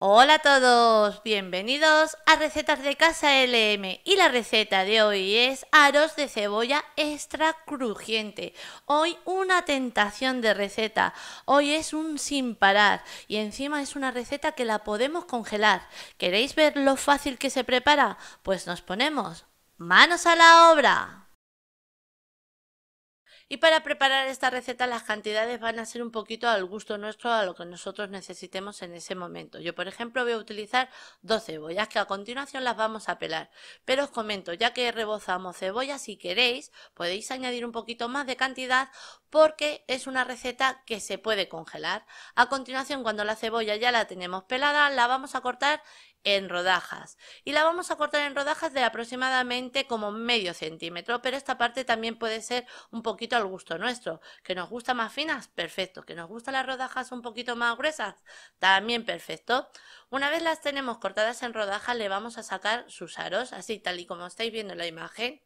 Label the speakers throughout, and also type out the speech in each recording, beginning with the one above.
Speaker 1: Hola a todos, bienvenidos a Recetas de Casa LM y la receta de hoy es aros de cebolla extra crujiente. Hoy una tentación de receta, hoy es un sin parar y encima es una receta que la podemos congelar. ¿Queréis ver lo fácil que se prepara? Pues nos ponemos manos a la obra. Y para preparar esta receta las cantidades van a ser un poquito al gusto nuestro, a lo que nosotros necesitemos en ese momento. Yo, por ejemplo, voy a utilizar dos cebollas que a continuación las vamos a pelar. Pero os comento, ya que rebozamos cebollas, si queréis, podéis añadir un poquito más de cantidad porque es una receta que se puede congelar. A continuación, cuando la cebolla ya la tenemos pelada, la vamos a cortar en rodajas y la vamos a cortar en rodajas de aproximadamente como medio centímetro pero esta parte también puede ser un poquito al gusto nuestro que nos gusta más finas perfecto que nos gustan las rodajas un poquito más gruesas también perfecto una vez las tenemos cortadas en rodajas le vamos a sacar sus aros así tal y como estáis viendo en la imagen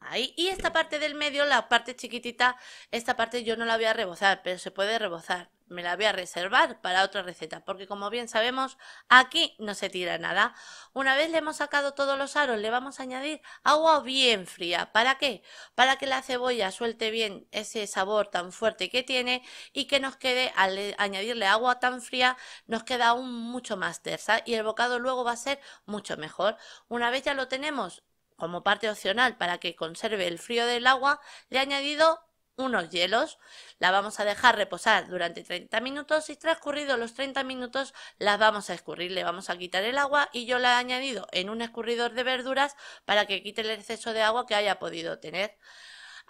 Speaker 1: Ahí. Y esta parte del medio, la parte chiquitita, esta parte yo no la voy a rebozar, pero se puede rebozar. Me la voy a reservar para otra receta, porque como bien sabemos, aquí no se tira nada. Una vez le hemos sacado todos los aros, le vamos a añadir agua bien fría. ¿Para qué? Para que la cebolla suelte bien ese sabor tan fuerte que tiene y que nos quede, al añadirle agua tan fría, nos queda aún mucho más tersa y el bocado luego va a ser mucho mejor. Una vez ya lo tenemos como parte opcional para que conserve el frío del agua, le he añadido unos hielos. La vamos a dejar reposar durante 30 minutos y transcurridos los 30 minutos las vamos a escurrir. Le vamos a quitar el agua y yo la he añadido en un escurridor de verduras para que quite el exceso de agua que haya podido tener.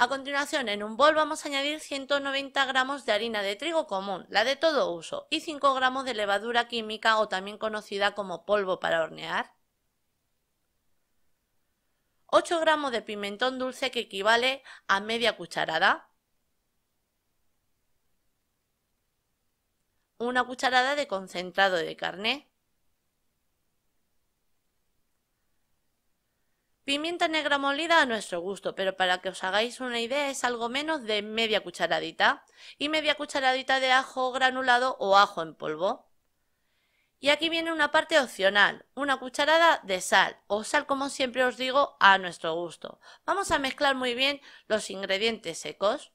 Speaker 1: A continuación, en un bol vamos a añadir 190 gramos de harina de trigo común, la de todo uso, y 5 gramos de levadura química o también conocida como polvo para hornear. 8 gramos de pimentón dulce que equivale a media cucharada, una cucharada de concentrado de carne, pimienta negra molida a nuestro gusto, pero para que os hagáis una idea es algo menos de media cucharadita y media cucharadita de ajo granulado o ajo en polvo. Y aquí viene una parte opcional, una cucharada de sal o sal como siempre os digo a nuestro gusto. Vamos a mezclar muy bien los ingredientes secos.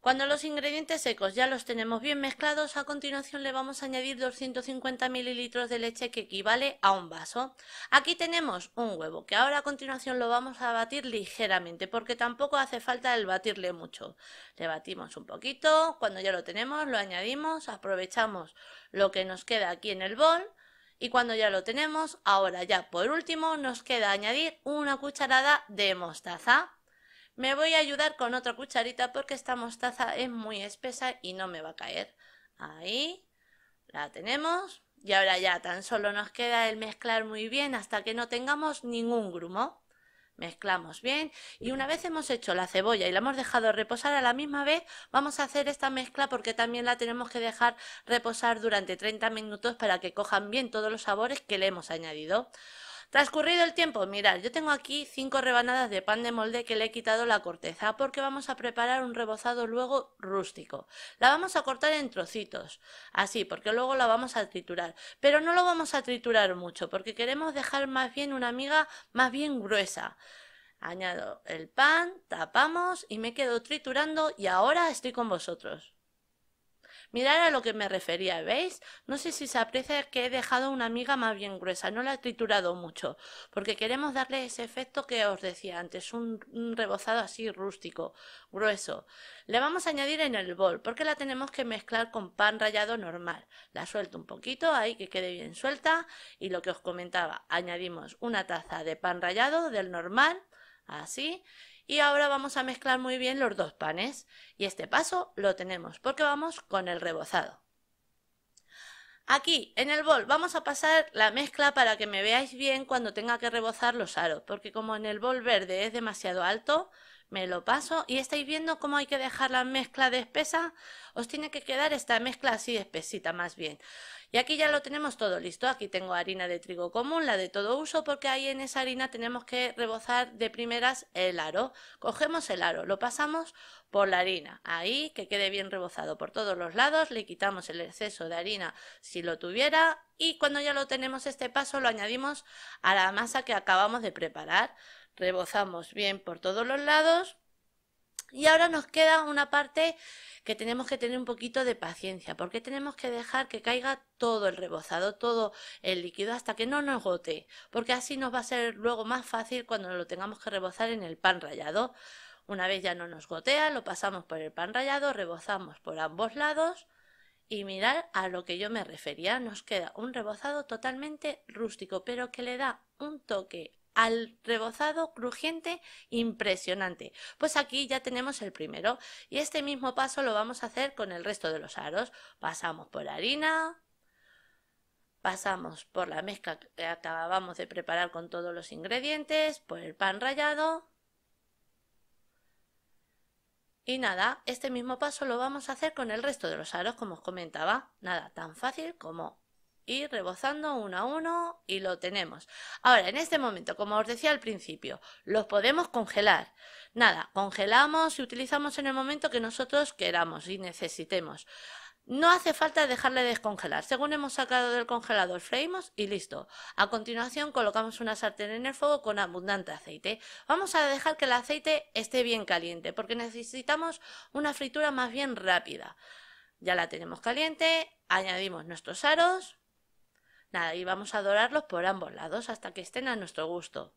Speaker 1: Cuando los ingredientes secos ya los tenemos bien mezclados, a continuación le vamos a añadir 250 mililitros de leche que equivale a un vaso. Aquí tenemos un huevo que ahora a continuación lo vamos a batir ligeramente porque tampoco hace falta el batirle mucho. Le batimos un poquito, cuando ya lo tenemos lo añadimos, aprovechamos lo que nos queda aquí en el bol y cuando ya lo tenemos, ahora ya por último nos queda añadir una cucharada de mostaza. Me voy a ayudar con otra cucharita porque esta mostaza es muy espesa y no me va a caer. Ahí la tenemos. Y ahora ya tan solo nos queda el mezclar muy bien hasta que no tengamos ningún grumo. Mezclamos bien y una vez hemos hecho la cebolla y la hemos dejado reposar a la misma vez, vamos a hacer esta mezcla porque también la tenemos que dejar reposar durante 30 minutos para que cojan bien todos los sabores que le hemos añadido. Transcurrido el tiempo, mirad, yo tengo aquí cinco rebanadas de pan de molde que le he quitado la corteza porque vamos a preparar un rebozado luego rústico. La vamos a cortar en trocitos, así, porque luego la vamos a triturar. Pero no lo vamos a triturar mucho porque queremos dejar más bien una miga más bien gruesa. Añado el pan, tapamos y me quedo triturando y ahora estoy con vosotros. Mirad a lo que me refería, ¿veis? No sé si se aprecia que he dejado una miga más bien gruesa, no la he triturado mucho, porque queremos darle ese efecto que os decía antes, un, un rebozado así rústico, grueso. Le vamos a añadir en el bol, porque la tenemos que mezclar con pan rallado normal. La suelto un poquito, ahí que quede bien suelta, y lo que os comentaba, añadimos una taza de pan rallado del normal, así, y ahora vamos a mezclar muy bien los dos panes y este paso lo tenemos porque vamos con el rebozado. Aquí en el bol vamos a pasar la mezcla para que me veáis bien cuando tenga que rebozar los aros, porque como en el bol verde es demasiado alto, me lo paso y estáis viendo cómo hay que dejar la mezcla de espesa. Os tiene que quedar esta mezcla así espesita más bien. Y aquí ya lo tenemos todo listo. Aquí tengo harina de trigo común, la de todo uso, porque ahí en esa harina tenemos que rebozar de primeras el aro. Cogemos el aro, lo pasamos por la harina, ahí que quede bien rebozado por todos los lados, le quitamos el exceso de harina si lo tuviera y cuando ya lo tenemos este paso lo añadimos a la masa que acabamos de preparar rebozamos bien por todos los lados y ahora nos queda una parte que tenemos que tener un poquito de paciencia, porque tenemos que dejar que caiga todo el rebozado, todo el líquido hasta que no nos gote, porque así nos va a ser luego más fácil cuando lo tengamos que rebozar en el pan rallado. Una vez ya no nos gotea, lo pasamos por el pan rallado, rebozamos por ambos lados y mirar a lo que yo me refería, nos queda un rebozado totalmente rústico, pero que le da un toque al rebozado crujiente impresionante. Pues aquí ya tenemos el primero y este mismo paso lo vamos a hacer con el resto de los aros. Pasamos por harina, pasamos por la mezcla que acabamos de preparar con todos los ingredientes, por el pan rallado. Y nada, este mismo paso lo vamos a hacer con el resto de los aros, como os comentaba. Nada, tan fácil como y rebozando uno a uno y lo tenemos. Ahora, en este momento, como os decía al principio, los podemos congelar. Nada, congelamos y utilizamos en el momento que nosotros queramos y necesitemos. No hace falta dejarle descongelar. Según hemos sacado del congelador, freímos y listo. A continuación colocamos una sartén en el fuego con abundante aceite. Vamos a dejar que el aceite esté bien caliente porque necesitamos una fritura más bien rápida. Ya la tenemos caliente, añadimos nuestros aros, Nada, y vamos a dorarlos por ambos lados hasta que estén a nuestro gusto.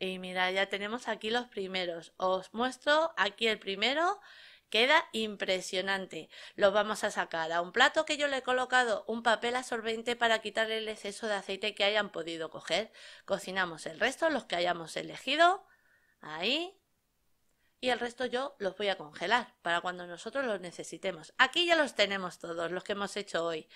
Speaker 1: Y mira, ya tenemos aquí los primeros. Os muestro aquí el primero. Queda impresionante. Los vamos a sacar a un plato que yo le he colocado un papel absorbente para quitar el exceso de aceite que hayan podido coger. Cocinamos el resto, los que hayamos elegido. Ahí y el resto yo los voy a congelar para cuando nosotros los necesitemos. Aquí ya los tenemos todos, los que hemos hecho hoy.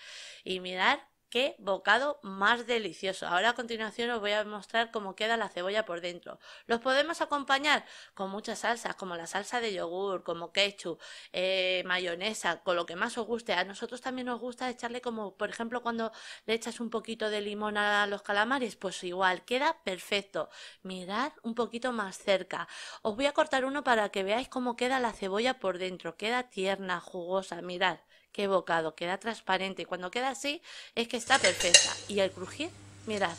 Speaker 1: Y mirar ¡Qué bocado más delicioso! Ahora a continuación os voy a mostrar cómo queda la cebolla por dentro. Los podemos acompañar con muchas salsas, como la salsa de yogur, como ketchup, eh, mayonesa, con lo que más os guste. A nosotros también nos gusta echarle como, por ejemplo, cuando le echas un poquito de limón a los calamares, pues igual, queda perfecto. Mirad un poquito más cerca. Os voy a cortar uno para que veáis cómo queda la cebolla por dentro. Queda tierna, jugosa, mirad qué bocado, queda transparente. y Cuando queda así es que está perfecta. Y el crujir, mirad.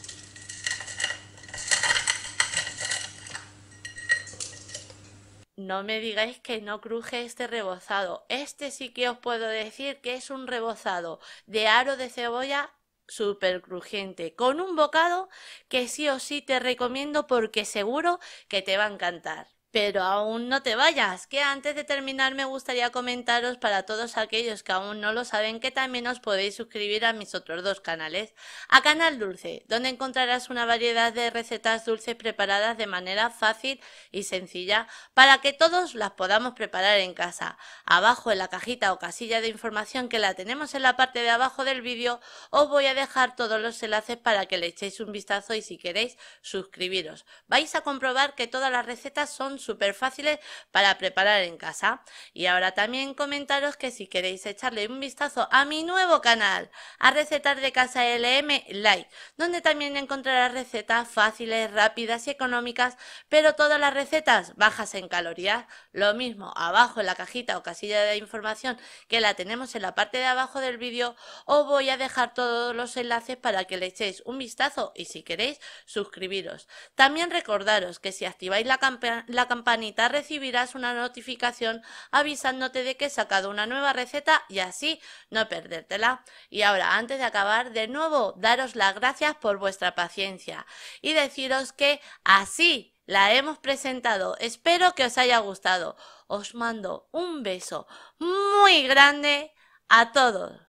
Speaker 1: No me digáis que no cruje este rebozado. Este sí que os puedo decir que es un rebozado de aro de cebolla súper crujiente, con un bocado que sí o sí te recomiendo porque seguro que te va a encantar. Pero aún no te vayas, que antes de terminar me gustaría comentaros para todos aquellos que aún no lo saben que también os podéis suscribir a mis otros dos canales. A Canal Dulce, donde encontrarás una variedad de recetas dulces preparadas de manera fácil y sencilla para que todos las podamos preparar en casa. Abajo en la cajita o casilla de información que la tenemos en la parte de abajo del vídeo os voy a dejar todos los enlaces para que le echéis un vistazo y si queréis suscribiros. Vais a comprobar que todas las recetas son súper fáciles para preparar en casa. Y ahora también comentaros que si queréis echarle un vistazo a mi nuevo canal, a recetas de Casa LM like donde también encontrarás recetas fáciles, rápidas y económicas, pero todas las recetas bajas en calorías. Lo mismo abajo en la cajita o casilla de información que la tenemos en la parte de abajo del vídeo, os voy a dejar todos los enlaces para que le echéis un vistazo y si queréis suscribiros. También recordaros que si activáis la, campana la campanita recibirás una notificación avisándote de que he sacado una nueva receta y así no perdértela. Y ahora, antes de acabar, de nuevo, daros las gracias por vuestra paciencia y deciros que así la hemos presentado. Espero que os haya gustado. Os mando un beso muy grande a todos.